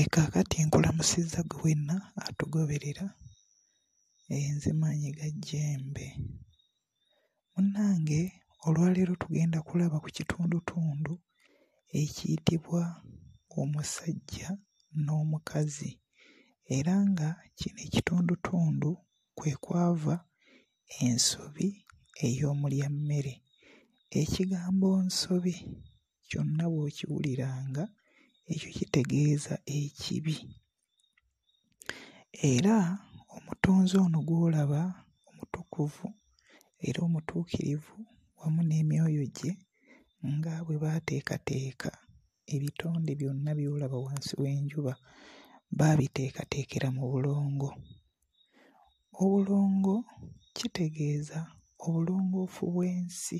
ekaakati nkola musizza gwe wenna atugoberera enzimanyi gajjembe munnange olwaleero tugenda kulaba ku kitundutundu ekiyitibwa omusajja n'omukazi era nga kino ekitundutundu kwe kwava ensobi ey'omulya mmere ekigambo nsobi kyonna bw'okiwuliranga ekyo kitegeeza ekibi era omutonzi ono gw'olaba omutukuvu era omutuukirivu wamu n'emyoyo gye nga bwe baateekateeka ebitonde byonna byolaba wansi w'enjuba baabiteekateekera mu bulongo obulongo kitegeeza obulongoofu bw'ensi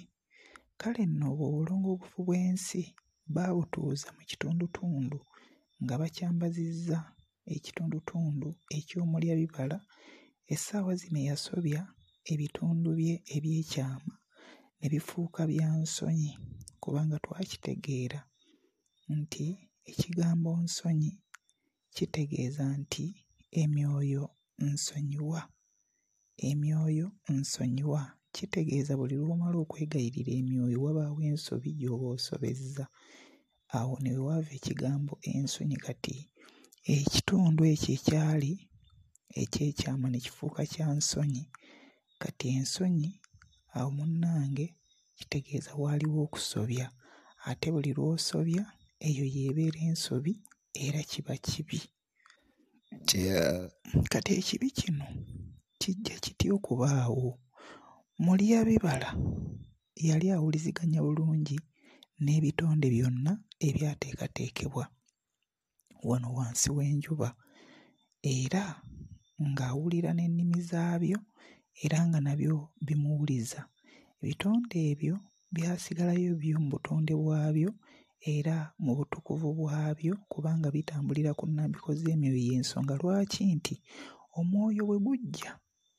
kale nno obwo obulongoofu bw'ensi baabutuuza mu kitundutundu nga bakyambazizza ekitundutundu ekyomulya bibala essaawa zino yasobya ebitundu bye ebyekyama ne bifuuka bya nsonyi kubanga twakitegeera nti ekigambo nsonyi kitegeeza nti emyoyo nsonyiwa emyoyo nsonyiwa kitegeeza buli lwomala okwegayirira emyoyo wabaawo ensobi gyoba osobezza awo ne wewaava ekigambo ensonyi kati ekitundu ekyo ekyali ekyekyama ne kifuuka kya nsonyi kati ensonyi awo munnange kitegeeza waaliwo okusobya ate buli lwosobya eyo yeebeera ensobi era kiba kibi kati ekibi kino kijja kitya okubaawo mulya bibala yali awuliziganya bulungi n'ebitonde byonna ebyateekateekebwa wano wansi w'enjuba era ng'awulira n'ennimi zaabyo era nga nabyo bimuwuliza ebitonde ebyo byasigalayo byo mu butonde bwabyo era mu butukuvu bwabyo kubanga bitambulira ku nambiko z'emyoyo y'ensonga lwaki nti omwoyo bwe gujja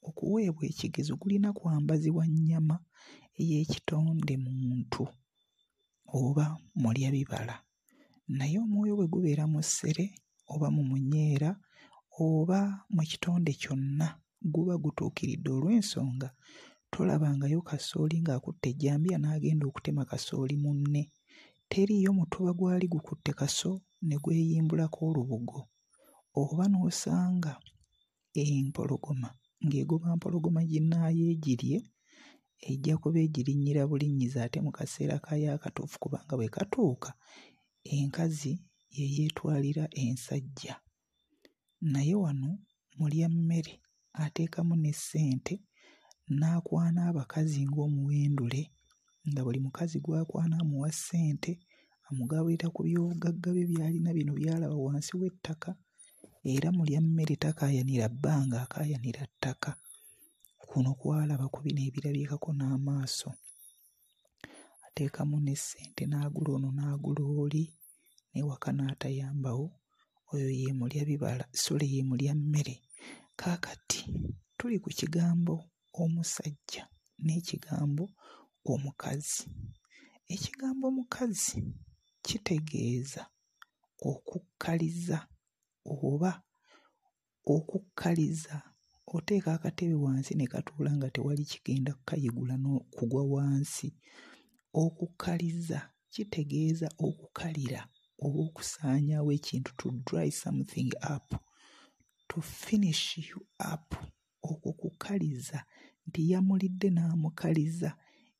okuweebwa ekigezo gulina kwambazibwa nnyama ey'ekitonde muntu oba mulya bibala naye omwoyo bwe gubeera mu ssere oba mu munyeera oba mu kitonde kyonna guba gutuukiridde olw'ensonga tolabangayo kasooli ng'akutta ejjambya n'agenda okutema kasooli munne teriiyo mutuba gwali gukutte kaso ne gweyimbulako olubugo oba n'osanga empologoma e ng'egoba mpologoma ginnaayo egirye ejja kuba egirinnyira bulinnyiza ate mu kaseera kayo akatuufu kubanga bwe katuuka enkazi yeyeetwalira ensajja naye wano mulya mmere ateekamu ne ssente n'akwana abakazi ng'omuwendule nga buli mukazi gwakwana amuwa ssente amugabulira ku byobugagga bye byalina bino byalaba wansi w'ettaka era mulya mmere takaayanira bbanga akaayanira ttaka kuno kwalaba ku bino ebirabyekako n'amaaso ateekamu nessente n'agula ono n'agula oli newaka n'atayambawo oyo yemulya bibala sule yemulya mmere kaakati tuli ku kigambo omusajja n'ekigambo omukazi ekigambo mukazi kitegeeza okukkaliza oba okukkaliza oteeka akatebe wansi ne katuula nga tewali kigenda kukayigula nokugwa wansi okukkaliza kitegeeza okukalira oba okusaanyawo ekintu to dry something up to finish you up okukukaliza nti yamulidde n'amukaliza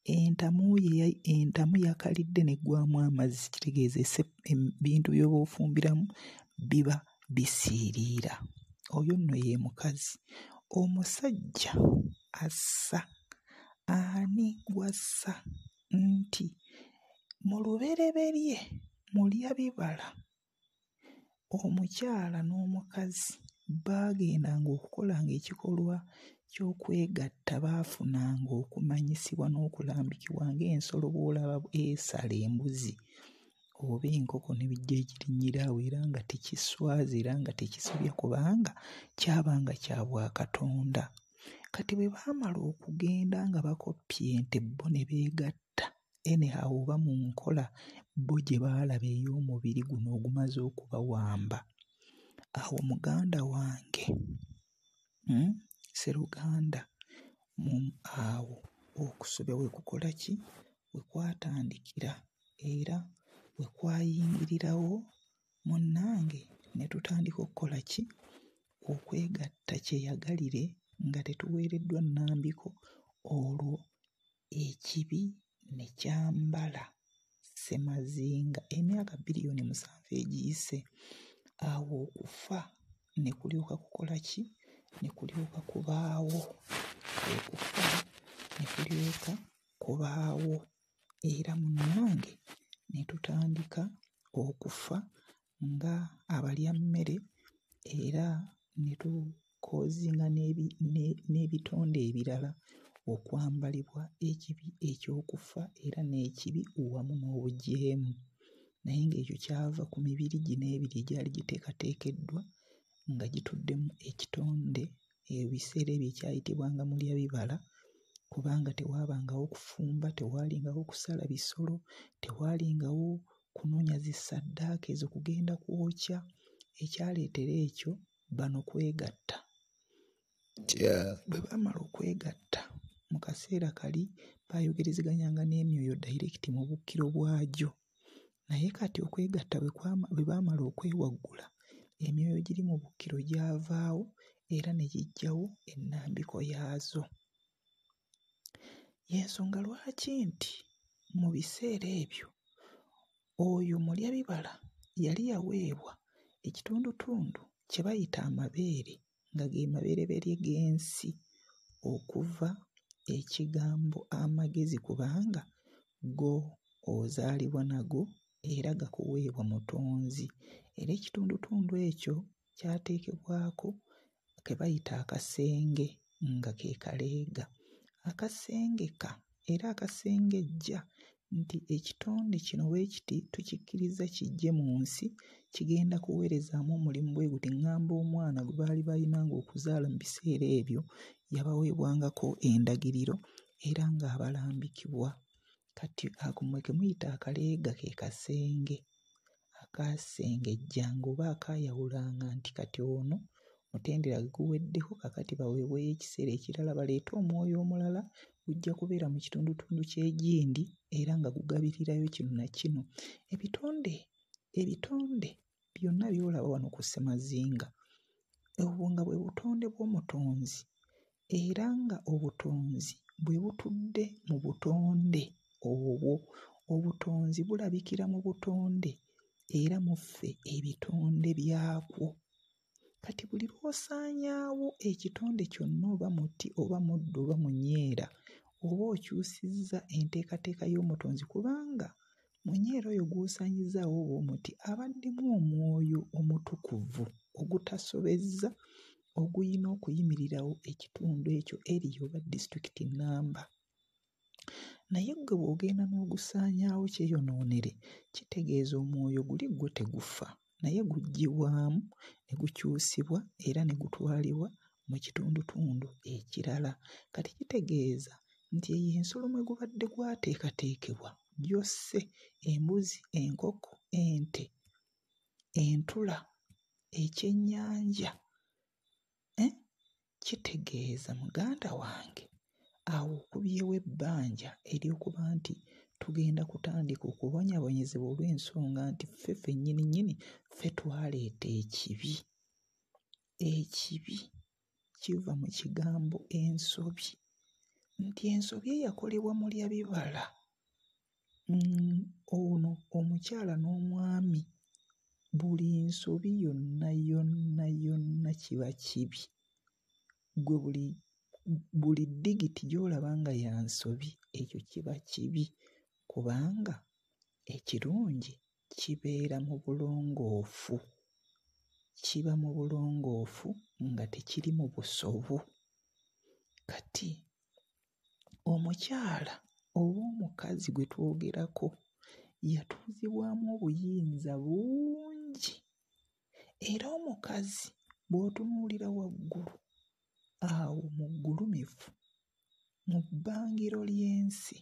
entamu yakalidde neggwamu amazzi kitegeeza ebintu byoba ofumbiramu biba bisiiriira oyo nno ye mukazi omusajja assa ani gwassa nti mulubereberye mulya bibala omukyala n'omukazi baagendanga okukolanga ekikolwa kyokwegatta baafunanga okumanyisibwa n'okulambikibwa ngaensolo bwolaba esala embuzi oba enkoko nebijja ekirinyiraawo era nga tekiswaza era nga tekisibya kubanga kyabanga kyabwakatonda kati bwe baamala okugenda nga bakoppya ente bo ne beegatta enehaw oba mu nkola bo gye baalaba ey'omubiri guno ogumaze okubawamba awo muganda wange hmm, seruganda awo okusobya wekukola ki wekwatandikira era we kwayingirirawo munnange ne tutandika okukola ki okwegatta kyeyagalire nga tetuweereddwa nambiko olwo ekibi ne kyambala semazinga emyaka biriyoni musanvu egiyise awo okufa ne kulyoka kukola ki ne kulyoka kubaawo okufa ne kulyoka kubaawo era munnange ne tutandika okufa nga abalya mmere era ne tukozinga n'ebitonde ebirala okwambalibwa ekibi ekyokufa era n'ekibi wamu n'obujeemu naye ng'ekyo kyava ku mibiri gino ebiri egyali giteekateekeddwa nga gituddemu ekitonde ebiseera ebyo ekyayitibwanga mulya bibala kubanga tewaabangawo kufumba tewaalingawo kusala bisolo tewaalingawo kunonya zisaddaaka ezokugenda kwokya ekyaleetera ekyo bano kwegatta bwe baamala okwegatta mu kaseera kali baayogerezeganyanga n'emyoyo dairekiti mu bukkiro bwagyo naye kati okwegatta bwe baamala okwewaggula emyoyo giri mu bukkiro gyavaawo era ne gijjawo ennambiko yaazo yensonga lwaki nti mu biseera ebyo oyo mulyabibala yali yaweebwa ekitundutundu kye bayita amabeere nga ge mabeereberye g'ensi okuva ekigambo amagezi kubanga go ozaalibwa nago era gakuweebwa mutonzi era ekitundutundu ekyo kyateekebwako ke bayita akasenge nga ke kaleega akasengeka era akasengejja nti ekitonde kino weekiti tukikkiriza kijje mu nsi kigenda kuweerezaamu omulimu bwe guti ŋŋamba omwana gwe baali balinanga okuzaala mu biseera ebyo yabaweebwangako endagiriro era ng'abalambikibwa kati akumwe kemuyita akaleega ke kasenge akasengejjanga oba akayawulanga nti kati ono mutendera guweddeko kakati baweeweyo ekiseera ekirala baleete omwoyo omulala gujja kubeera mu kitundutundu kyegindi era nga gugabirirayo kino nakino ebitonde ebitonde byonna byolaba wano ku semazinga obwo nga bwe butonde bw'omutonzi era nga obutonzi bwe butudde mu butonde obwo obutonzi bulabikira mu butonde era mu ffe ebitonde byakwo kati buli lwosaanyaawo ekitonde kyonna oba muti oba muddu oba munyeera oba okyusizza enteekateeka y'omutonzi kubanga munyeera oyo gwosaanyizaawo oba omuti abaddemu omwoyo omutukuvu ogutasobezza oguyina okuyimirirawo ekitundu ekyo eriyo oba disitulikiti namba naye gwe bw'ogenda n'ogusaanyaawo kyeyonoonere kitegeeza omwoyo guli gwe tegufa naye gugjibwamu ne gukyusibwa era ne gutwalibwa mu kitundutundu ekirala kati kitegeeza nti eyo ensolo mwe gubadde gwateekateekebwa gyosse embuzi enkoko ente entula ekyennyanja e kitegeeza muganda wange awo okubyewo ebbanja ery'okuba nti tugenda kutandika okubonyabonyezebwa olw'ensonga nti ffe ffe nnyini nnyini ffe twaleeta ekibi ekibi kiva mu kigambo ensobi nti ensobi eyakolebwa mulya bibala mm, ono omukyala n'omwami buli nsobi yonna yonna yonna kiba kibi gwe buli buli digiti gy'olaba nga yansobi ekyo kiba kibi e kubanga ekirungi kibeera mu bulongoofu kiba mu bulongoofu nga tekiri mu busobu kati omukyala oba omukazi gwe twogerako yatuuzibwamu obuyinza bungi era omukazi bw'otunuulira waggulu awo mu ggulumivu mu bbangiro ly'ensi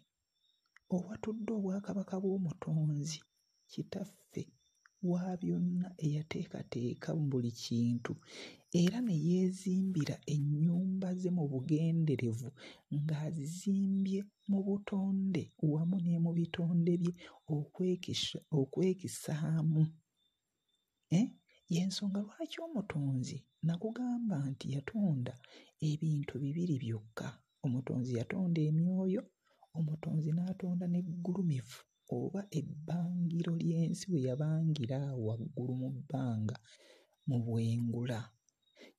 owatudde obwakabaka bw'omutonzi kitaffe wa byonna eyateekateeka buli kintu era ne yeezimbira ennyumba ze mu bugenderevu ng'azizimbye mu butonde wamu ne mu bitonde bye okwekisaamu eh? yensonga lwaki omutonzi nakugamba nti yatonda ebintu bibiri byokka omutonzi yatonda emyoyo omutonzi n'atonda neggulumivu oba ebbangiro ly'ensi we yabangira waggulu mu bbanga mu bwengula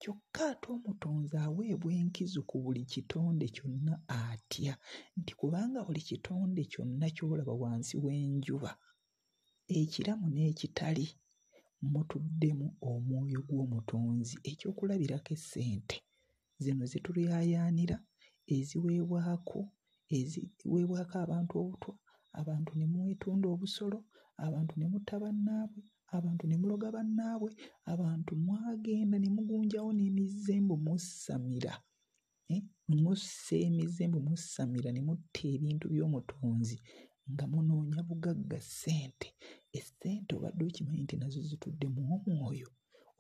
kyokka ate omutonzi aweebwa enkizu ku buli kitonde kyonna atya nti kubanga buli kitonde kyonna kyolaba wansi w'enjuba ekiramu n'ekitali mutuddemu omwoyo gw'omutonzi ekyokulabirako essente zino zituluyaayaanira eziweebwako eziweebwako abantu obutwa abantu ne mwetunda obusolo abantu ne mutta bannaabwe abantu ne muloga bannaabwe abantu mwagenda ne mugunjawo n'emizembo musamira eh, musa emizembo musamira ne mutta ebintu by'omutonzi nga munoonya bugagga ssente essente obadde okimanyi nti nazo zituddemu omwoyo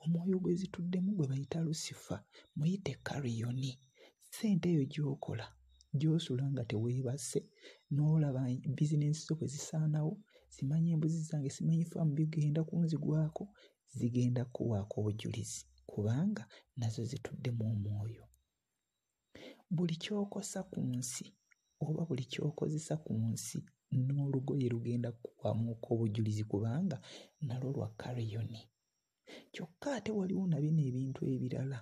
omwoyo gwe zituddemu gwe bayita lusifa muyite kariyoni ssente eyo gyokola gyosula nga teweebase nolaba bizinesi zo bwe zisaanawo zimanya embuzi zange simanyi faamu bigenda kunzigwako zigenda kuwaako obujulizi kubanga nazo zituddemu omwoyo buli kyokosa ku nsi oba buli kyokozesa ku nsi n'olugoye lugenda kuwamuka obujulizi kubanga nalwo lwa kariyoni kyokka ate waliwo nabino ebintu ebirala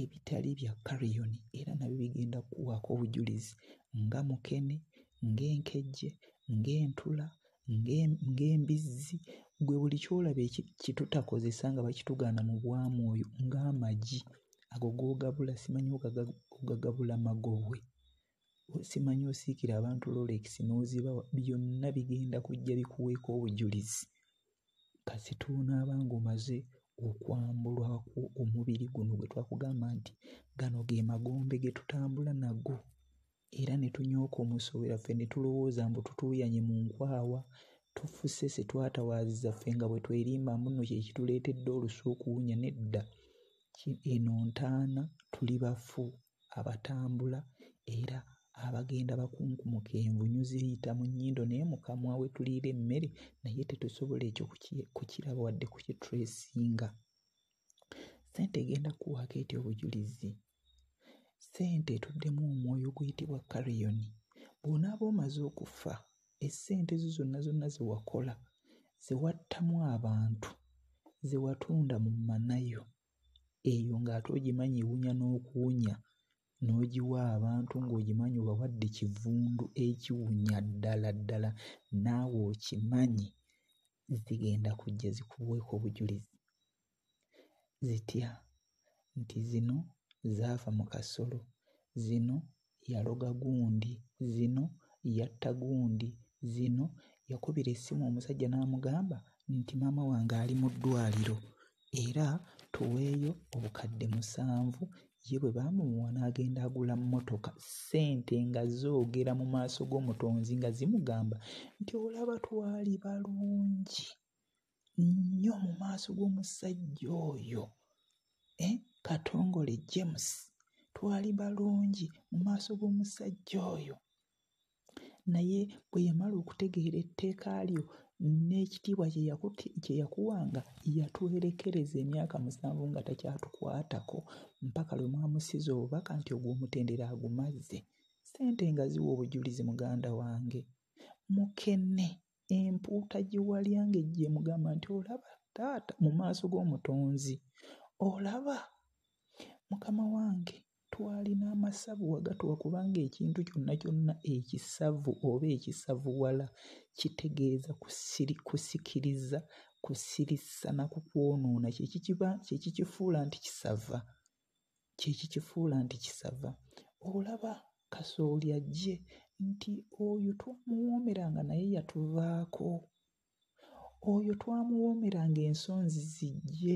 ebitali bya kariyoni era nabyo bigenda kuwaako obujulizi nga mukene ng'enkejje ng'entula ng'embizzi gwe buli kyolaba kitutakozesa nga bakitugaana mu bwamwoyo ng'amagi ago googabula simanyi ogagabula magobwe simanyi osiikira abantu lolekisi n'oziba byonna bigenda kujja bikuweeka obujulizi kasituunaaba ng'omaze okwambulwako omubiri guno gwe twakugamba nti gano ge magombe ge tutambula nago era ne tunyooka omusoweraffe ne tulowooza mbu tutuuyanye mu nkwawa tufuse se twatawaazizaffe nga bwe twerimbamu no kyekituleetedde olusukuwunya nedda eno ntaana tuli bafu abatambula era abagenda bakunkumuka envunyu ziriyita mu nnyindo naye mukamwa we tuliira emmere naye tetusobola ekyo kukiraba wadde kukitresinga sente egenda kuwaako eti obujulizi sente etuddemu omwoyo guyitibwa kariyoni bw'onaaba omaze okufa essente ezo zonna zonna zewakola zewattamu abantu zewatunda mu manayo eyo ng'ate ogimanyi ewunya n'okuwunya n'ogiwa abantu ng'ogimanyi obawadde kivundu ekiwunya ddala ddala naawe okimanyi zigenda kujja zikubweko obujulizi zitya nti zino zaafa mu kasolo zino yaloga gundi zino yatta gundi zino yakubira essimu omusajja n'amugamba nti maama wange ali mu ddwaliro era tuweeyo obukadde musanvu ye bwe baamuwa n'agenda agula mmotoka ssente nga zoogera mu maaso g'omutonzi nga zimugamba nti olaba twali balungi nnyo mu maaso g'omusajja oyo e katongole james twali balungi mu maaso g'omusajja oyo naye bwe yamala okutegeera etteeka lyo n'ekitiibwa kye yakuwanga yatwerekereza emyaka musanvu nga takyatukwatako mpaka lwe mwamusiza obubaka nti ogw'omutendera agumazze sente nga ziwa obujulizi muganda wange mukenne empuuta gye walyanga ejje mugamba nti olaba taata mu maaso g'omutonzi olaba mukama wange twalina amasavu wagatuwa kubanga ekintu kyonna kyonna ekisavu oba ekisavuwala kitegeeza kusikiriza kusirisa naku kwonoona kyekikifuula nti kisava kyekikifuula nti kisava olaba kasooli ajje nti oyo twamuwoomeranga naye yatuvaako oyo twamuwoomeranga ensonzi zijje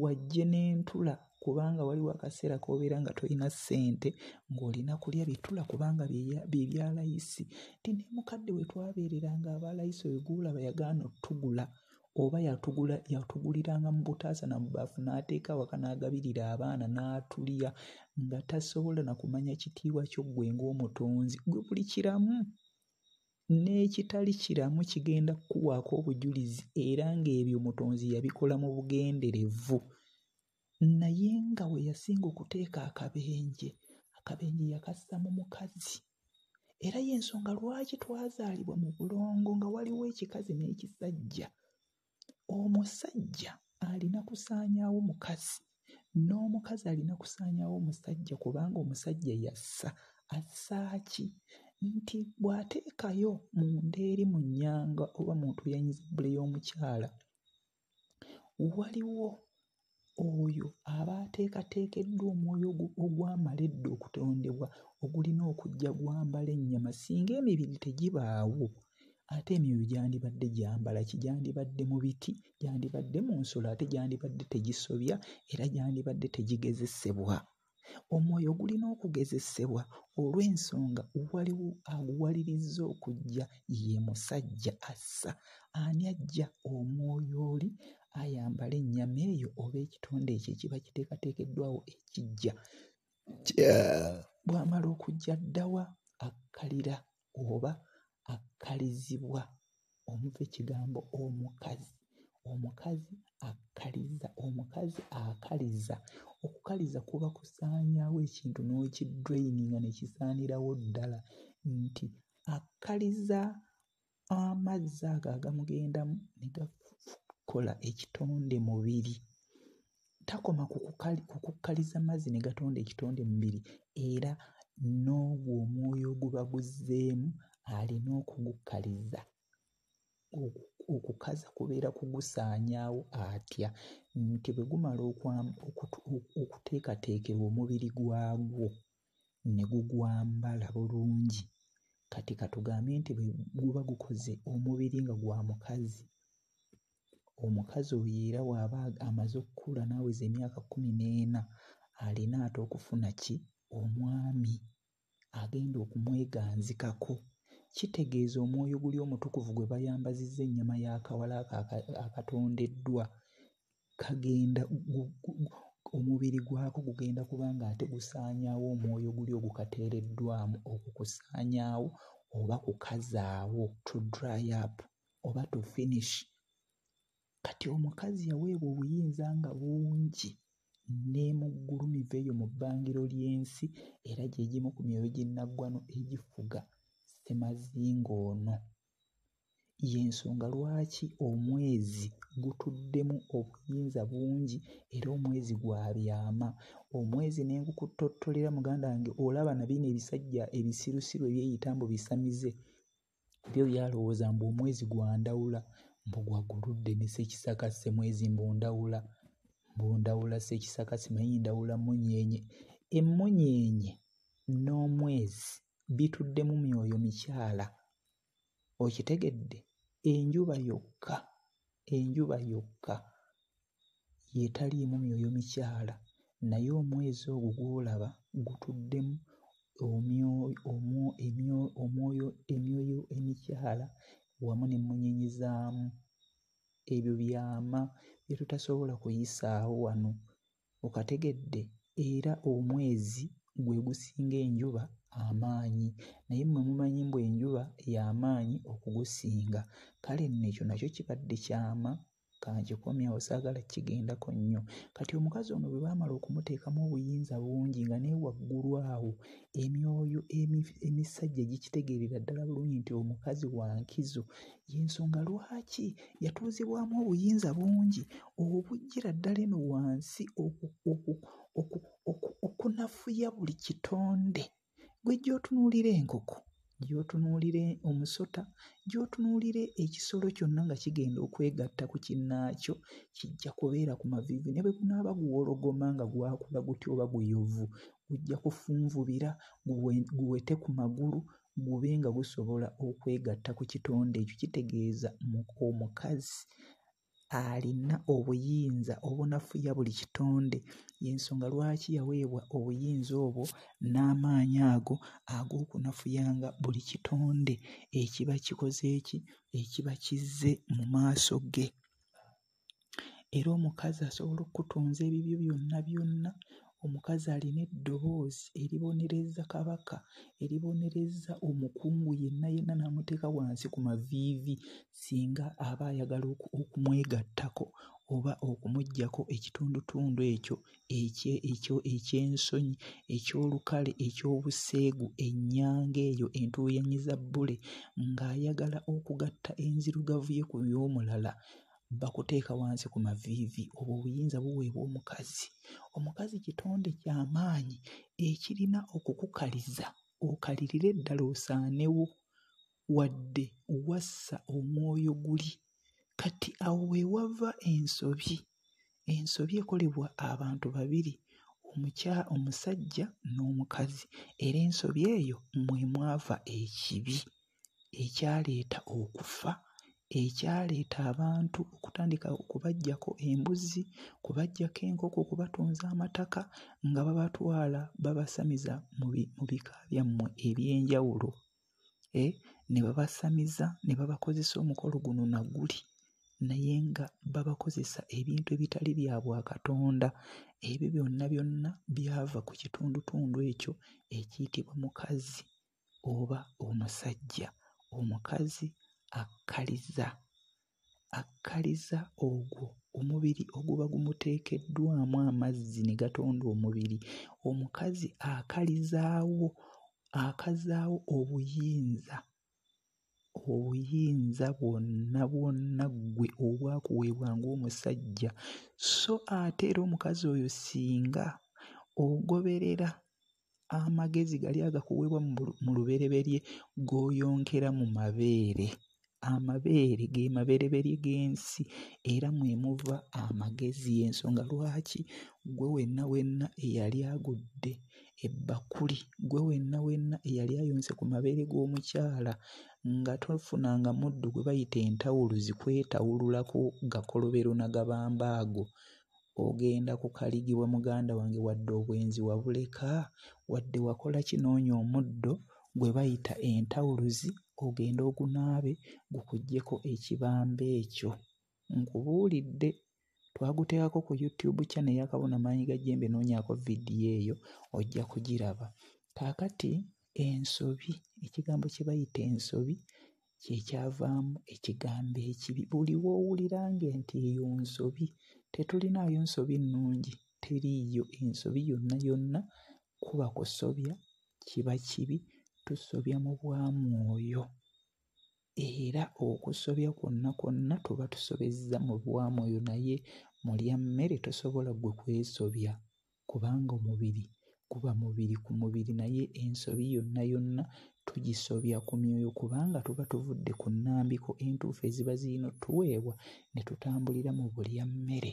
wajje n'entula kubanga waliwo akaseera kobeera nga tolina ssente ngaolina kulya bitula kubanga byebyalayisi ti nemukadde wetwabereranga abalayisi oyogulaba yagaana otugula oba yatugula yatuguliranga mu butaasa na mubaafu n'ateeka waka n'agabirira abaana n'atulya nga tasobola nakumanya kitiibwa kyoggwe ngaomutonzi gwe buli kiramu n'ekitali kiramu kigenda kukuwaako obujulizi era ng'ebyo mutonzi yabikola mu bugenderevu naye nga we yasinga okuteeka akabenje akabenje yakassa mu mukazi era yensonga lwaki twazaalibwa mu bulongo nga waliwo ekikazi n'ekisajja omusajja alina kusaanyaawo mukazi n'omukazi alina kusaanyaawo omusajja kubanga omusajja yassa assaaki nti bw'ateekayo munda eri mu nnyanga oba muntu yanyizibule y'omukyala waliwo oyo aba ateekateekeddwa omwoyo ogwamala edda okutondebwa ogulina okujja gwambala ennyama singa emibiri tegibaawo ate emyoyo gyandibadde gyambala ki gyandibadde mu biti gyandibadde mu nsolo ate gyandibadde tegisobya era gyandibadde tegigezesebwa omwoyo gulina okugezesebwa olw'ensonga waliwo aguwalirizza okujja ye musajja assa ani ajja omwoyo oli ayambale ennyama eyo oba ekitonde ekyo ekiba kiteekateekeddwawo ekijja eh, bwamala okujja ddawa akkalira oba akkalizibwa omuva ekigambo omukazi omukazi akkaliza omukazi akaliza okukaliza kuba kusaanyawo ekintu n'okidraini nga nekisaanirawo ddala nti akkaliza amazzi ago agamugendamu ne gaf okukola ekitonde mubiri takoma kukukkaliza mazzi ne gatonda ekitonde mubiri era n'ogwo omwoyo oguba guzzeemu alina okugukkaliza okukaza kubeera kugusaanyaawo atya nti bwe gumala okuteekateekerwa omubiri gwagwo ne gugwambala bulungi kati katugambe nti bwe guba gukoze omubiri nga gwa mukazi omukazi oyo era waaba amaze okukula naaweza emyaka kumi n'ena alina ate okufuna ki omwami agenda okumweganzikako kitegeeza omwoyo guli omutukuvu gwe bayambazizza ennyama y'akawala akatondeddwa kagenda omubiri gwako gugenda kuba ngaate gusaanyaawo omwoyo guli ogukateereddwamu okukusaanyaawo oba kukazaawo to dry up oba to finish kati omukazi yaweebwa obuyinza nga bungi nemugulumiva eyo mu bbangiro ly'ensi era gyegimu ku myoyo ginaggwano egifuga semazinga ono yensonga lwaki omwezi gutuddemu obuyinza bungi era omwezi gwabyama omwezi nengukutottolera muganda wange olaba nabiina ebisajja ebisirusiru ebyeyitambu bisamize byo byalowooza mbu omwezi gwandawula mbogwa guludde ne sekisaka semwezi mbundawula mbundawula sekisaka simanyi ndawula munyeenye emmunyeenye n'omwezi bituddemu myoyo mikyala okitegedde enjuba yokka enjuba yokka yetaliimu myoyo mikyala naye omwezi ogwo gwolaba gutuddemu omwoyo emyoyo emikyala wamu nemunyinyizaamu ebyo byama bye tutasobola kuyisaawo wano okategedde era omwezi gwe gusinga enjuba amaanyi naye mwe mumanyi mbw enjuba y'amaanyi okugusinga kale nno ekyo nakyo kibadde kyama kankikomya osaagala kigendako nnyo kati omukazi ono bwe baamala okumuteekamu obuyinza bungi nga naye waggulw awo emyoyo emisajja gikitegeerera ddala bulungi nti omukazi wa nkizo yensonga lwaki yatuuzibwamu obuyinza bungi obugjira ddala eno wansi okunafuya buli kitonde gwejja otunuulira enkoko gy'otunuulira omusota gy'otunuulira ekisolo kyonna nga kigenda okwegatta ku kinnaakyo kijja kubeera ku mavivi ne bwe gunaaba guwologoma nga gwakula gutya oba guyovu gujja kufunvubira guwete ku magulu gube nga gusobola okwegatta ku kitonde ekyo kitegeeza omukazi alina obuyinza obunafuya buli kitonde yensonga lwaki yaweebwa obuyinza obwo n'amaanyi ago ag'okunafuyanga buli kitonde ekiba kikoze eki ekiba kizze mu maaso ge era omukazi asobola okkutunza ebibyo byonna byonna omukazi alina eddoboozi eribonereza kabaka eribonereza omukungu yenna yenna n'amuteeka wansi ku maviivi singa aba ayagala okumwegattako oba okumuggyako ekitundutundu ekyo ekyensonyi ekyolukale ekyobuseegu ennyanga eyo entuuyanyiza bbule ng'ayagala okugatta enzirugavu ye ku by'omulala bakuteeka wansi ku maviivi oba obuyinza buweebwa omukazi omukazi kitonde kyamaanyi ekirina okukukaliza okalirire eddala osaanewo wadde wassa omwoyo guli kati awo weewava ensobi ensobi ekolebwa abantu babiri omukya omusajja n'omukazi era ensobi eyo mwe mwava ekibi ekyaleeta okufa ekyaleeta abantu okutandika okubaggyako embuzi kubaggyako enkoko kubatunza amataka nga babatwala babasamiza mu bika byammwe ebyenjawulo e, ne babasamiza ne babakozesa omukolo guno naguli naye nga babakozesa ebintu ebitali bya bwakatonda ebyo byonna byonna byava ku kitundutundu ekyo ekiyitibwa mukazi oba omusajja omukazi akkaliza akkaliza ogwo omubiri oguba gumuteekeddwamu amazzi ne gatonda omubiri omukazi akalizaawo akazaawo obuyinza obuyinza bwonna bwonna ggwe obwakuweebwa ngaomusajja so ate era omukazi oyo singa ogoberera amagezi gali agakuweebwa mu lubereberye g'oyonkera mu mabeere amabeere ge mabereberye g'ensi era mwe muva amagezi yensonga lwaki gwe wenna wenna eyali agudde ebbakuli gwe wenna wenna eyali ayonse ku mabeere g'omukyala nga tofunanga muddu gwe bayita entawuluzi kwetawululako gakolobero nagabamba ago ogenda kukaligibwa muganda wange wadde obwenzi wabuleka wadde wakola kinoonya omuddo gwe bayita entawuluzi ogende ogunaabe gukuggyeko ekibambe ekyo nkubuulidde twaguteekako ku youtube channel yakabona maanyiga jembe noonyaako vidiyo eyo ojja kugiraba kaakati ensobi ekigambo kye bayita ensobi kyekyavaamu ekigambo ekibi buliwo owuliranga nti eyo nsobi tetulinayo nsobi nnungi teriiyo ensobi yonna yonna kuba kusobya kiba kibi tusobya mu bwa mwoyo era okusobya kwonna kwonna tuba tusobezza mu bwa mwoyo naye mulya mmere tosobola gwe kwesobya kubanga omubiri guba mubiri ku mubiri naye ensobi yonna yonna tugisobya ku myoyo kubanga tuba tuvudde ku nnambiko entuufu eziba ziina otuweebwa ne tutambulira mu bulya mmere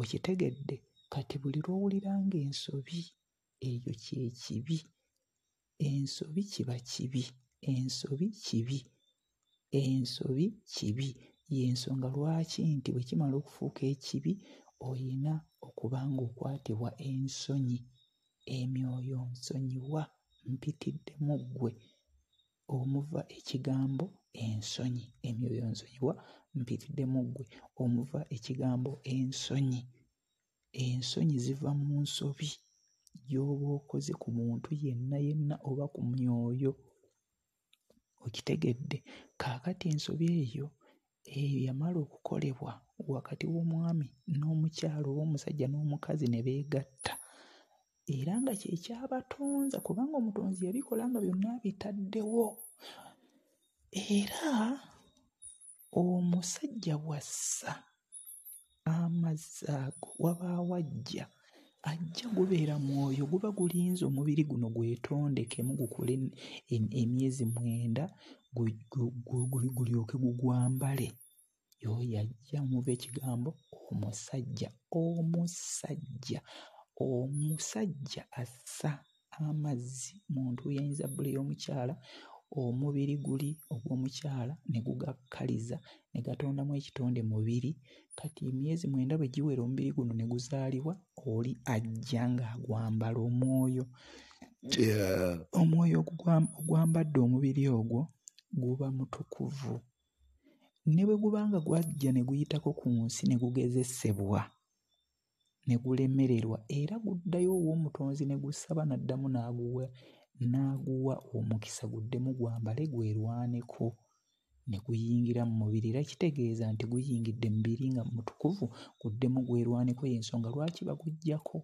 okitegedde kati buli lwowulira ng'ensobi eyo kyekibi ensobi kiba kibi ensobi kibi ensobi kibi yensonga lwaki nti bwe kimala okufuuka ekibi olina okuba nga okwatibwa ensonyi emyoyo nsonyiwa mpitidde mu ggwe omuva ekigambo ensonyi emyoyo nsonyiwa mpitidde mu ggwe omuva ekigambo ensonyi ensonyi ziva mu nsobi gy'oba okoze ku muntu yenna yenna oba ku myoyo okitegedde kaakati ensobi eyo eyo yamala okukolebwa wakati w'omwami n'omukyalo oba omusajja n'omukazi ne beegatta era nga kyekyabatonza kubanga omutonzi yabikola nga byonna abitaddewo era omusajja bwassa amazzi ago wabaawajja ajja gubeera mwoyo guba gulinza omubiri guno gwetondekemu gukole emyezi mwenda gulyoke gugwambale yoyo ajja muva ekigambo omusajja omusajja omusajja assa amazzi muntu yayinza bbula y'omukyala omubiri guli ogw'omukyala ne gugakkaliza ne gatondamu ekitonde mubiri kati emyezi mwenda bwe giwera omubiri guno ne guzaalibwa oli ajja ng'agwambala omwoyo omwoyo ogwambadde omubiri ogwo guba mutukuvu ne bwe gubanga gwajja ne guyitako ku nsi ne gugezesebwa ne gulemererwa era guddayo owoomutonzi ne gusaba naddamu n'aguwa n'aguwa omukisa guddemu gwambale gwerwaneko ne guyingira mu mubiri era kitegeeza nti guyingidde mubiri nga mutukuvu guddemu gwerwaneko yensonga lwaki baguggyako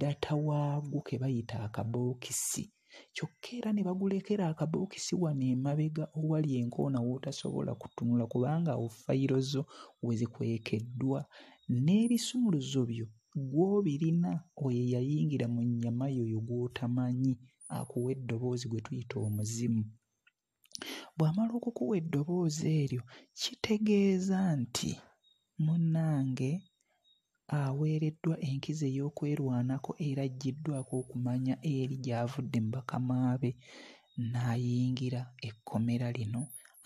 data waagwo ke bayita akabookisi kyokka era ne bagulekera akabookisi wano emabega owali enkoona wootasobola kutunula kubanga awo fayiro zo wezikwekeddwa n'ebisumuluzo byo gw'obirina oyo yayingira mu nnyama yoyo gw'otamanyi akuwa eddoboozi gwe tuyita omuzimu bw'amala okukuwa eddoboozi eryo kitegeeza nti munnange aweereddwa enkizi ey'okwerwanako era ajjiddwako okumanya eri gy'avudde mu bakamaabe n'ayingira ekkomera lino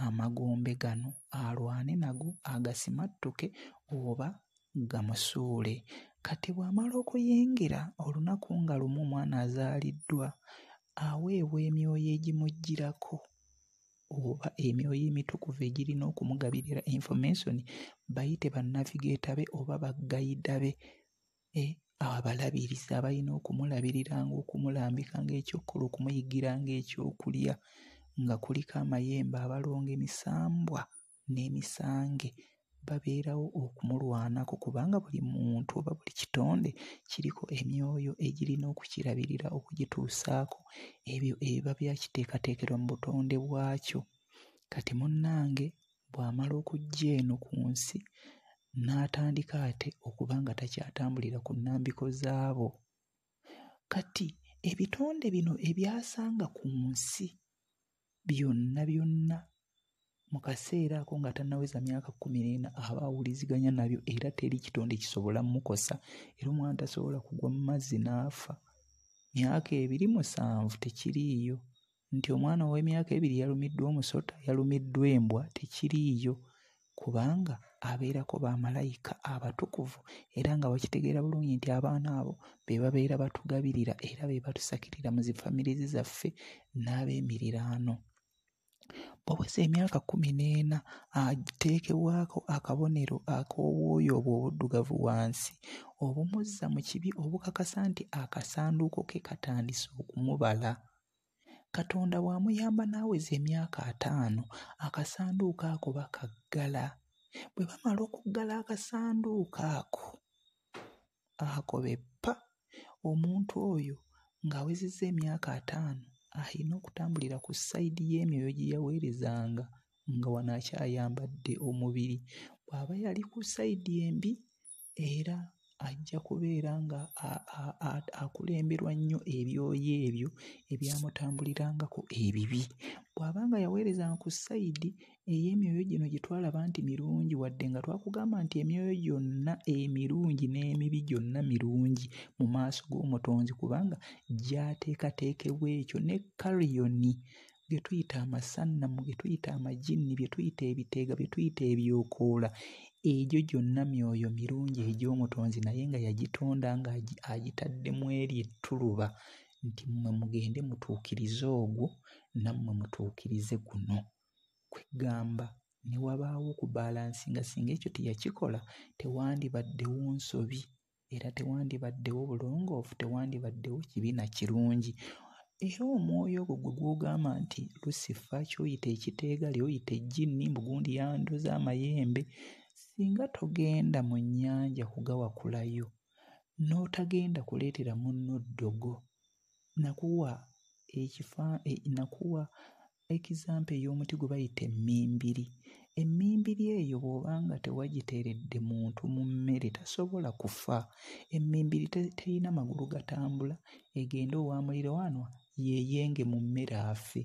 amagombe gano alwane nago agasimattuke oba gamusuule kati bw'amala okuyingira olunaku nga lumu omwana azaaliddwa aweebwa emyoyo egimujjirako oba emyoyo emitukuvu egirina okumugabirira information bayite bannavigeeta be oba bagayida be e, abalabiriza abalina okumulabiriranga okumulambika ngaekyokkola okumuyigira ngaekyokulya nga kuliko amayembe abalonga emisambwa n'emisange babeerawo okumulwanako kubanga buli muntu oba buli kitonde kiriko emyoyo egirina okukirabirira okugituusaako ebyo eba byakiteekateekerwa mu butonde bwakyo kati munnange bw'amala okujja eno ku nsi n'atandika ate okuba nga takyatambulira ku nnambiko zaabo kati ebitonde bino ebyasanga ku nsi byonna byonna mu kaseera ako nga tannaweza myaka kkumi n'ena aba awuliziganya nabyo era teri kitonde kisobola mukosa era omwana tasobola kugwa mu mazzi n'afa myaka ebiri musanvu tekiriiyo nti omwana ow'emyaka ebiri yalumiddwa omusota yalumiddwa embwa tekiriiyo kubanga abeerako bamalayika abatukuvu era nga bakitegeera bulungi nti abaana abo be babeera batugabirira era be batusakirira mu zifamirizi zaffe n'ab'emiriraano bawese emyaka kumi n'ena ateekebwako akabonero ak'obwoyo obwo obuddugavu wansi obumuzza mu kibi obukakasa nti akasanduuko ke katandise okumubala katonda bw'amuyamba n'aweza emyaka ataano akasanduuko ako bakaggala bwe bamala okuggala akasanduuko ako akobe ppa omuntu oyo ng'awezezza emyaka ataano ayina okutambulira ku sayidi y'emyoyo gye yaweerezanga nga wano akyayambadde omubiri bw'aba yali ku sayidi embi era ajja kubeera nga akulemberwa nnyo ebyoyo ebyo ebyamutambulirangako ebibi bw'aba nga yaweerezanga ku sayidi ey'emyoyo gino gye twalaba nti mirungi wadde nga twakugamba nti emyoyo gyonna emirungi n'emibi gyonna mirungi mu maaso g'omutonzi kubanga gyateekateekebwa ekyo ne kariyoni bye tuyita amasannamu bye tuyita amajinni bye tuyita ebiteega bye tuyita ebyokoola egyo gyonna myoyo mirungi egy'omutonzi naye nga yagitonda ng'agitaddemu eri ettuluba nti mmwe mugende mutuukirize ogwo nammwe mutuukirize guno kwegamba ne wabaawo okubalansi nga singa ekyo teyakikola tewandibaddewo nsobi era tewandibaddewo bulongoofu tewandibaddewo kibina kirungi era omwoyo ogwo gwe gwogamba nti lusifa kyoyita ekiteegali oyita ejjinni mugundi yandoza amayembe singa togenda mu nnyanja kugawakulayo n'otagenda kuleetera munno ddogo nakuwa ekifa e, nakuwa ekizampa ey'omuti gwe bayita emmimbiri emmimbiri eyo bw'obanga tewagiteeredde muntu mu mmere tasobola kufa emmimbiri teyina magulu gatambula egende owamuliro wano yeyenge mu mmere afe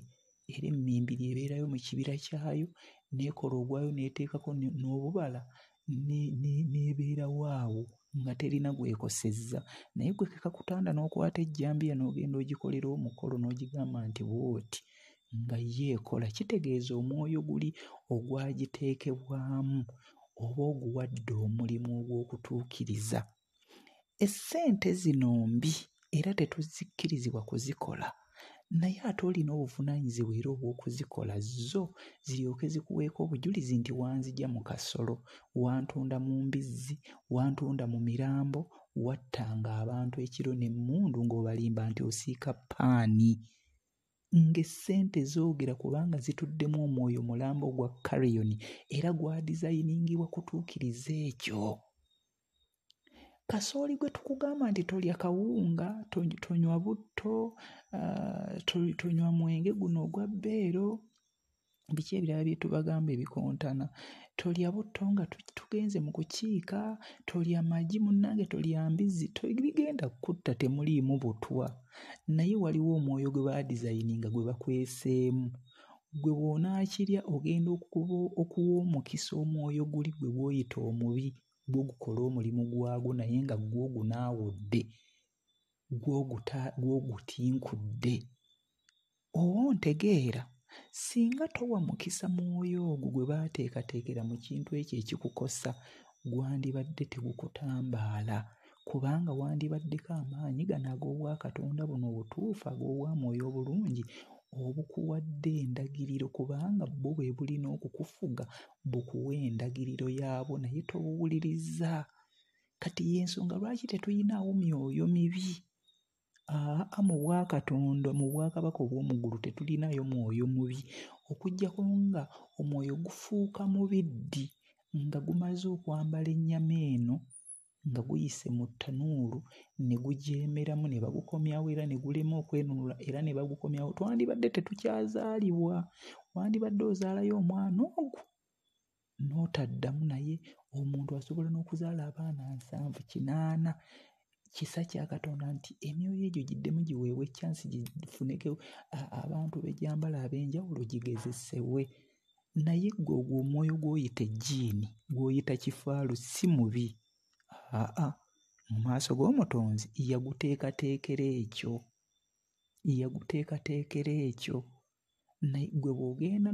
era emmimbiri ebeerayo mu kibira kyayo neekola ogwayo neeteekako n'obubala neebeerawoawo nga terina gwekosezza naye gwe kekakutanda n'okwata ejjambiya n'ogenda ogikolera omukolo n'ogigamba nti bwoti nga yeekola kitegeeza omwoyo guli ogwagiteekebwamu oba oguwadde omulimu ogw'okutuukiriza essente zino mbi era tetuzikkirizibwa kuzikola naye ate olina obuvunaanyizibwa era obw'okuzikola zo ziryoke zikuweeka obujulizi nti wanzija mu kasolo wantunda mu mbizzi wantunda mu mirambo wattanga abantu ekiro nemmundu ng'obalimba nti osiika paani ng'essente zoogera kubanga zituddemu omwoyo mulambo gwa kariyoni era gwadizayiningibwa kutuukiriza ekyo kasooli gwe tukugamba nti tolya kawunga tonywa butto uh, tonywa mwenge guno ogwa bbeero biki ebirala byetubagamba ebikontana tolya butto nga tugenze mu kukiika tolya magi munange tolya mbizi bigenda kutta temuliimu butwa naye waliwo omwoyo gwe badizayini nga gwe bakweseemu gwe bwonaakirya ogenda okuwa omukisa omwoyo guli gwe gwoyita omubi gwogukola omulimu gwagwo naye nga gwogunaawodde gwogutinkudde owo ntegeera singa towa mukisa mwoyo ogwo gwe baateekateekera mu kintu ekyo ekikukosa gwandibadde tegukutambaala kubanga wandibaddeko amaanyi ganaag'obwakatonda buno obutuufu ag'obwamwoyo obulungi obukuwadde endagiriro kubanga bwo bwe bulina okukufuga bukuwa endagiriro yaabwo naye tobuwuliriza kati yensonga lwaki tetulinawo myoyo mibi aa ah, mu bwakatonda mu bwakabaka obw'omuggulu tetulinayo mwoyo mubi okugyako nga omwoyo gufuuka mubiddi nga gumaze okwambala ennyama eno nga guyise mu ttanuulu ne gujeemeramu ne bagukomyawo era ne gulema okwenunula era ne bagukomyawo twandibadde tetukyazaalibwa wandibadde ozaalayo omwana ogwo n'otaddamu naye omuntu asobola n'okuzaala abaana nsanvu kinaana kisa kya katonda nti emyoyo egyo giddemu giweewe ekyansi gifuneke abantu bejambala ab'enjawulo gigezesebwe naye gwe ogwo omwoyo gw'oyita ejjiini gw'oyita kifaalu si mubi aa mu maaso g'omutonzi yaguteekateekera ekyo yaguteekateekera ekyo gwe bwogenda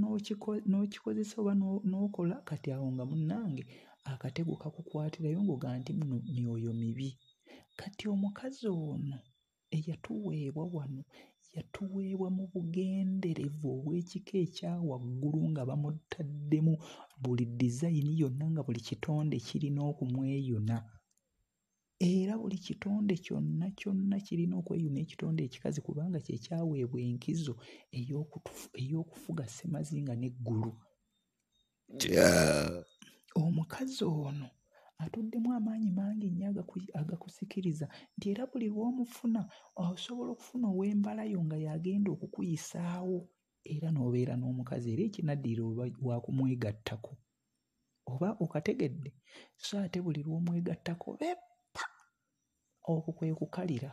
n'okikozesa oba n'okola kati awo nga munnange akatego kakukwatirayo ngoga nti muno myoyo mibi kati omukazi ono eyatuweebwa wano yatuweebwa mu bugenderevu obw'ekika ekya waggulu nga bamutaddemu buli dizayini yonna nga buli kitonde kirina okumweyona era buli kitonde kyonna kyonna kirina okweyuna ekitonde ekikazi kubanga kyekyaweebwa enkizo ey'okufuga semazinga n'eggulu omukazi ono atuddemu amaanyi mangi nnyo agakusikiriza nti era buli lwomufuna osobola okufuna ow'embalayo nga yagenda okukuyisaawo era n'obeera n'omukazi era ekinaddiira wakumwegattako oba okategedde so ate buli lwomwegattako bebe okwo kwe kukalira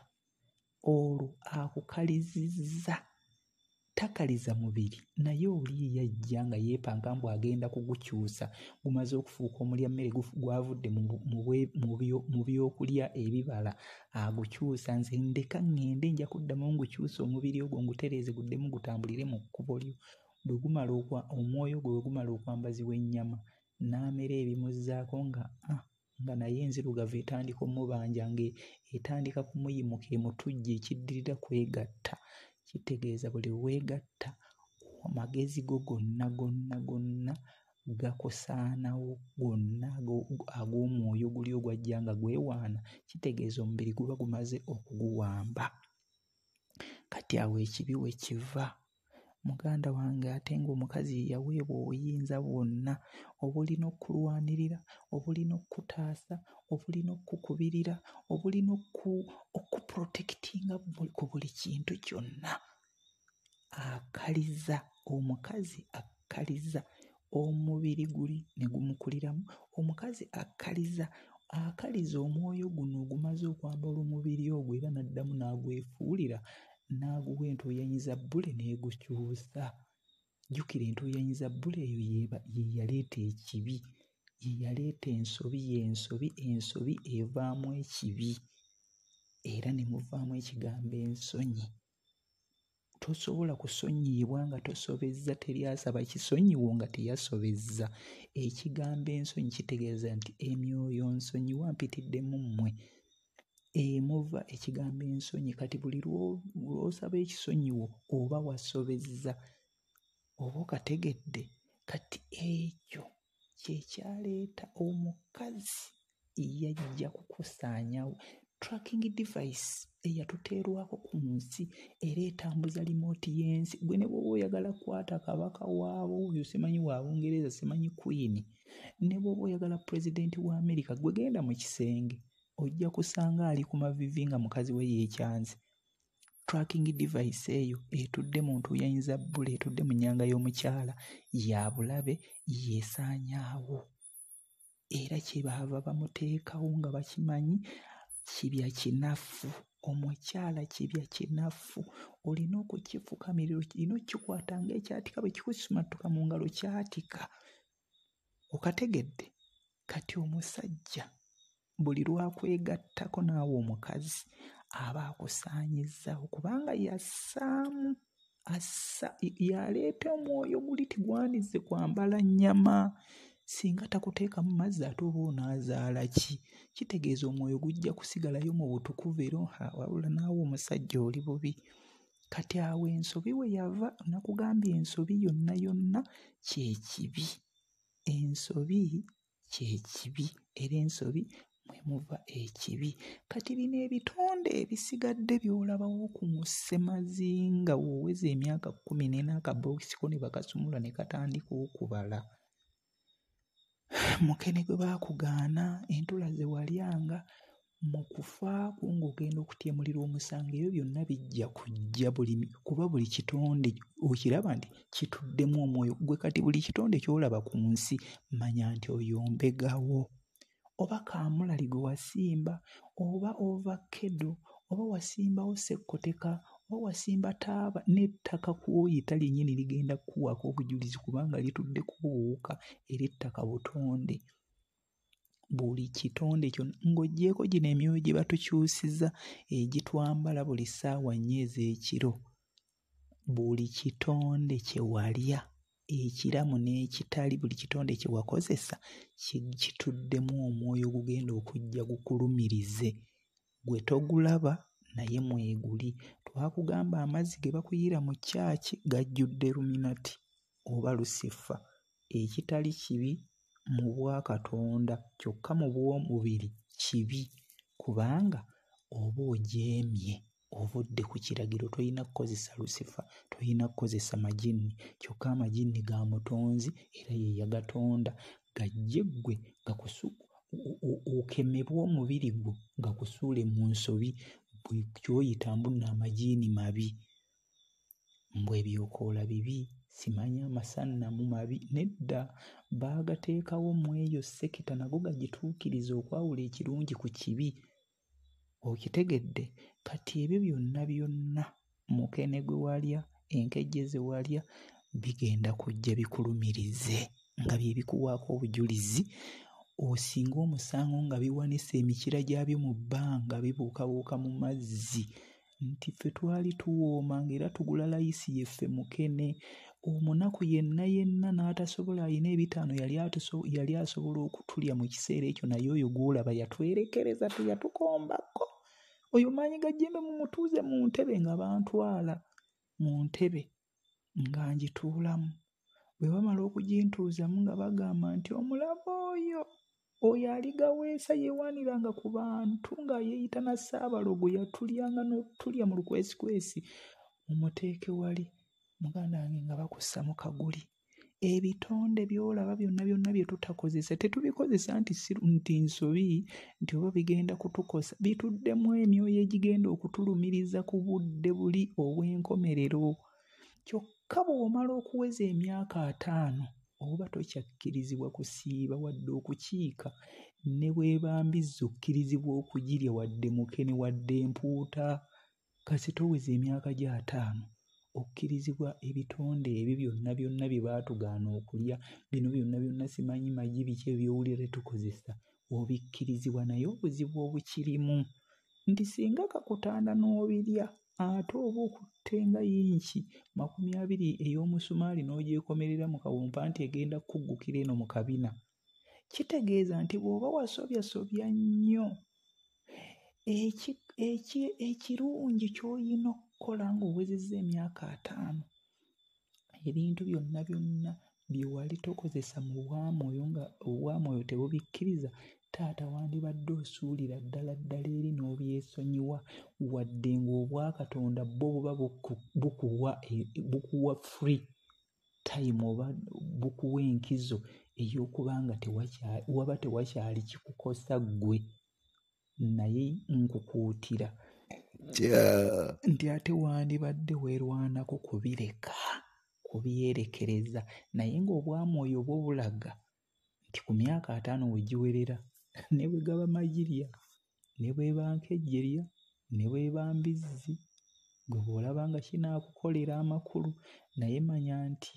olwo akukalizizza takaliza mubiri naye oliyeyajja nga yeepanka mbw agenda kugukyusa gumaze okufuuka omulya mmere gwavudde mu byokulya ebibala agukyusa nze ndeka ŋŋende nja kuddamu ngukyusa omubiri ogwo ngutereeze guddemu gutambulire mu kkubo lyo bwegumala omwoyo gwe wegumala okwambazibwa ennyama n'amera ebimuzzaako nga ah, nga naye enzirugavu etandika omubanja nga etandika kumuyimuka emutujja ekiddirira kwegatta kitegeeza buli weegatta amagezi go gonna gonna gonna gakusaanawo gonna ag'omwoyo guli ogwajja nga gwewaana kitegeeza omubiri guba gumaze okuguwamba kati awo ekibi we kiva muganda wange ate ng'omukazi yaweebwa obuyinza bwonna obulina okulwanirira obulina okutaasa obulina okukubirira obulina okuprotectinga ku buli kintu kyonna akaliza omukazi akaliza omubiri guli ne gumukuliramu omukazi akaliza akaliza omwoyo guno ogumaze okwambala omubiri ogwo era naddamu n'agwefuulira na naguwa entuyanyiza bbule negukyusa jjukira entuyanyiza bbule eyo yeyaleeta ekibi yeyaleeta ensobi yensobi ensobi evaamu ekibi era nemuvaamu ekigambo ensonyi tosobola kusonyiibwa nga tosobezza teryasaba kisonyiwo nga teyasobezza ekigambo ensonyi kitegeeza nti emyoyo nsonyiwa mpitiddemu mmwe emuva ekigambo ensonyi kati buli lwosaba ekisonyiwo oba wasobezza oba okategedde kati ekyo kyekyaleeta omukazi yajja kukusaanyawo tracking device eyatuteerwako ku nsi era etambuza limooti y'ensi gwe ne bwoba oyagala kukwata kabaka waabo oyo semanyi wa bungereza semanyi queen ne bwoba oyagala purezidenti wa amerika gwe genda mu kisenge ojja kusanga ali ku mavivi nga mukazi we yekyanze tracking device eyo etudde muntu yayinza bbula etudde mu nyanga y'omukyala yabulabe yesaanyaawo era kyebaava bamuteekawo nga bakimanyi kibya kinaffu omukyala kibya kinaffu olina okukifukamirira olina okkikwata ngaekyatika bwe kikusumatuka mu ngalo kyatika okategedde kati omusajja buli lwakwegattako naawe omukazi aba akusaanyiza okubanga yassaamu assa yaleeta omwoyo guli tigwanize kwambala nnyama singa takuteeka mu mazzi ate oba onaazaala ki kitegeeza omwoyo gujja kusigalayo mu butukuvu era wabula naawe omusajja oli bubi kati awo ensobi we yava nakugambye ensobi yonna yonna kyekibi ensobi kyekibi era ensobi mwe muva ekibi kati bino ebitonde ebisigadde byolabawo ku musemazi nga woweza emyaka kkumi nenaakabokisiko ne bakasumula ne katandika okubala mukene gwe baakugaana entula ze walyanga mu kufaaku ng'ogenda okutyemulira omusango ebyo byonna bijja kujja bulimi kuba buli kitonde okiraba nti kituddemu omwoyo gwe kati buli kitonde kyolaba ku nsi manya nti oyombegawo oba kamulali gwe wasimba oba ovakedo oba wasimbawo sekoteka oba wasimba taaba n'ettaka kwoyita lyennyini ligenda kuwaka obujulizi kubanga litudde kubuwuuka eryettaka butonde buli kitonde kyona ng'ogyeko gino emyoyo gye batukyusiza egitwambala buli ssaawa nyeezi ekiro buli kitonde kyewalya ekiramu n'ekitali buli kitonde kyewakozesa kituddemu omwoyo gugenda okujja gukulumirize gwe togulaba naye mweguli twakugamba amazzi ge bakuyira mu kyaki gajjudde ruminati oba lusifa ekitali kibi mu bwakatonda kyokka mu bwomubiri kibi kubanga oba ojeemye obudde ku kiragiro tolina kukozesa lusifa tolina kukozesa maginni kyokka amaginni ga mutonzi era ye yagatonda gajje ggwe okemebwa omubiri gwo gakusuule mu nsobi kyoyitambuna amajiini mabi mbwebyokoola bibi simanya amasannamu mabi nedda baagateekawo mweyo sekita nago gagituukiriza okwawula ekirungi ku kibi okitegedde kati ebyo byonna byonna mukene gwe walya enkejje ze walya bigenda kujja bikulumirize nga byebikuwaako obujulizi osinga omusango nga biwanisa emikira gyabyo mu bbanga bibuukabuuka mu mazzi nti ffe twali tuwooma ngaera tugula layisi yeffe mukene omunaku yenna yenna n'atasobola alina ebitaano yali asobola okutulya mu kiseera ekyo naye oyo gwolaba yatwerekereza teyatukombako oyo maanyi gajjembe mumutuuze mu ntebe nga bantwala mu ntebe nga ngituulamu bwe bamala okugintuuzamu nga bagamba nti omulabo oyo oyo aligaweesa yeewaaniranga ku bantu nga yeeyita nassaabalogo yatulyanga n'otulya mu lukwesikwesi omuteeke wali muganda wange nga bakussa mu kaguli ebitonde byolaba byonna byonna byetutakozesa tetubikozesa nti nti nsobi nti oba bigenda kutukosa bituddemu emyoyo egigenda okutulumiriza ku budde buli obwenkomerero kyokka bw'omala okuweza emyaka ataano oba tokyakkirizibwa kusiiba wadde okukiika ne bwebambizza okkirizibwa okugirya wadde mukene wadde empuuta kasi toweza emyaka gy'ataano okkirizibwa ebitonde ebyo byonna byonna bye baatugaana okulya bino byonna byonna simanyi magi biki ebyowulira tetukozesa obikkirizibwa naye obuzibu obukirimu nti singa kakutanda n'obirya ate oba okutenga yinki makumi abiri ey'omusumaali n'ogyekomerera mu kawumpa nti egenda kukuggukira eno mu kabina kitegeeza nti bw'oba wasobyasobya nnyo ekirungi ky'oyina okukola ng'owezezza emyaka ataano ebintu byonna byonna bye wali tokozesa mu bwamwoyo nga obwamwoyo tebubikkiriza taata wandibadde osuulira ddala ddala eri n'obyesonyiwa wadde ng'obwakatonda bwo buba e, bukuwa free time oba bukuwa enkizo ey'okuba nga waba tewakyali kikukosa ggwe naye nkukuutira nti ate wandibadde weerwanako kubireka kubyerekereza naye ngaobwamwoyo oba obulaga nti ku myaka ataano wegiwerera ne bwe gaba magirya ne bwebankejjerya ne bwebambizzi gwe bwolaba nga kinaakukolera amakulu naye manya nti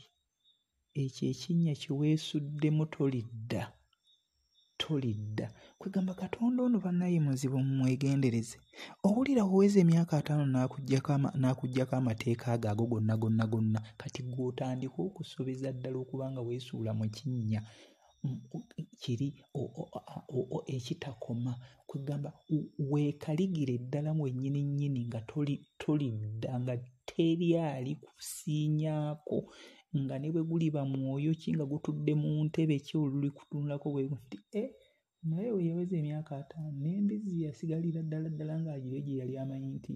ekyo ekinnya kiweesuddemu tolidda tolidda kwegamba katonda ono banaye muzibu mwegendereze owulira oweza emyaka ataano nakujjako amateeka ago ago gonna gonna gonna kati gwotandika okusobeza ddala okubanga weesuula mu kinnya kiri ekitakoma kwegamba weekaligire eddala mwennyini nnyini nga tolidda nga teryali kusiinyaako nga ne bwe guliba mwoyo ki nga gutudde mu ntebe ki oluli kutunulako bwegu nti e naye weyaweza emyaka ataano nembizi yasigalira ddala ddala ngaagire gye yali amanyi nti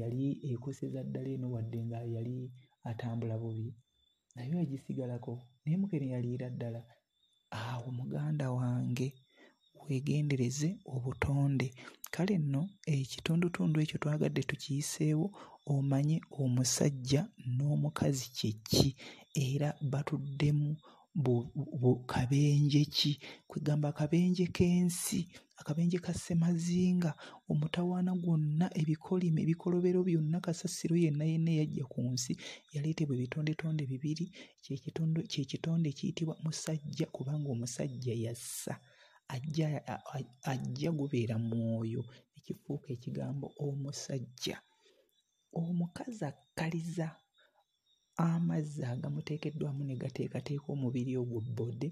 yali ekoseza ddala eno wadde nga yali atambula bubi naye agisigalako naye mukene yaliira ddala awo muganda wange wegendereze obutonde kale nno ekitundutundu eh, ekyo twagadde tukiyiseewo omanye omusajja n'omukazi kyeki era batuddemu kabenje ki kwegamba akabenje k'ensi akabenje ka ssemazinga omutawaana gwonna ebikolimi ebikolobero byonna kasasiro yenna yenna yajja ku nsi yaleetebwa ebitondetonde bibiri kyekitonde ekiyitibwa musajja kubanga omusajja yassa ajja gubeera mwoyo ne kifuuka ekigambo omusajja omukazi akkaliza amazzi agamuteekeddwamu ne gateekateeka omubiri ogwo bbode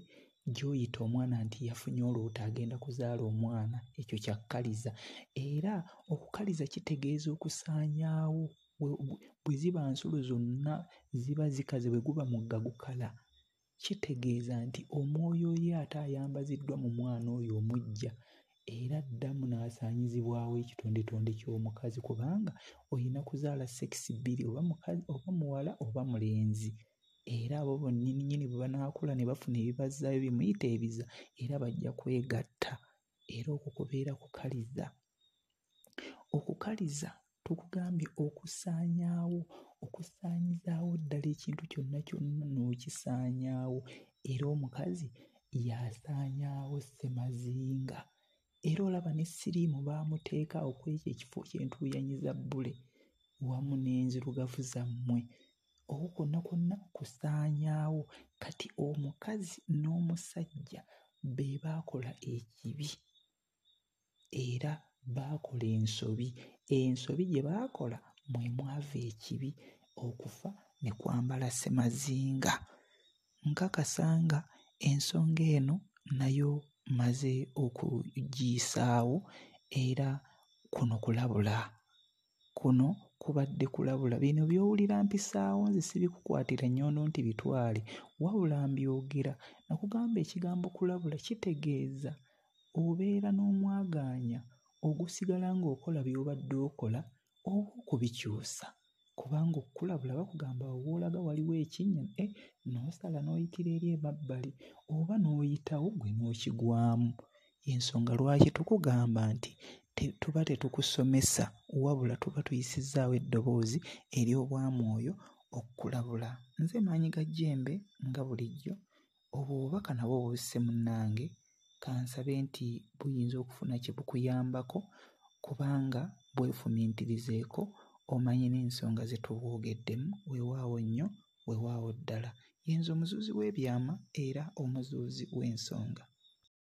gyoyita omwana nti yafunye olubuto agenda kuzaala omwana ekyo kyakkaliza era okukaliza kitegeeza okusaanyaawo bwe ziba nsulo zonna ziba zikaze bwe guba mugga gukala kitegeeza nti omwoyo oyo ate ayambaziddwa mu mwana oyo omujja era ddamu n'asaanyizibwawo ekitondetonde ky'omukazi kubanga olina kuzaala sekisi bbiri oba mukazi oba muwala oba mulenzi era abo bonnyininyini bwe banaakula ne bafuna ebibazzayo bimuyita ebiza era bajja kwegatta era okwo kubeera kukaliza okukaliza tukugambye okusaanyaawo okusaanyizaawo ddala ekintu kyonna kyonna n'okisaanyaawo era omukazi yasaanyaawo ssemazinga era olaba ne siriimu baamuteeka okwekyo ekifo kyentuuyanyiza bbule wamu n'enzirugavu zammwe oku kwonna kwonna kusaanyaawo kati omukazi n'omusajja be baakola ekibi era baakola ensobi ensobi gye baakola mwe mwava ekibi okufa ne kwambala semazinga nkakasanga ensonga eno nayo maze okugiisaawo era kuno kulabula kuno kubadde kulabula bino byowulira mpisaawo nze sibikukwatira nyono nti bitwale wawula mbyogera nakugamba ekigambo kulabula kitegeeza obeera n'omwaganya ogusigala ng'okola by'obadde okola okukubikyusa kubanga okulabula bakugamba owa olaga waliwo ekinnya e eh, noosala n'oyitira eri emabbali oba n'oyitawo gwe n'okigwamu ensonga lwaki tukugamba nti tuba tetukusomesa wabula tuba tuyisizaawo eddoboozi eryobwamwoyo okulabula nze maanyi gajjembe nga bulijjo obwo obubaka nabwo obubise munnange kansabe nti buyinza okufuna kye bukuyambako kubanga bwefumiitirizeeko omanye n'ensonga ze tubwogeddemu weewaawo nnyo weewaawo ddala yenza omuzuuzi w'ebyama era omuzuuzi w'ensonga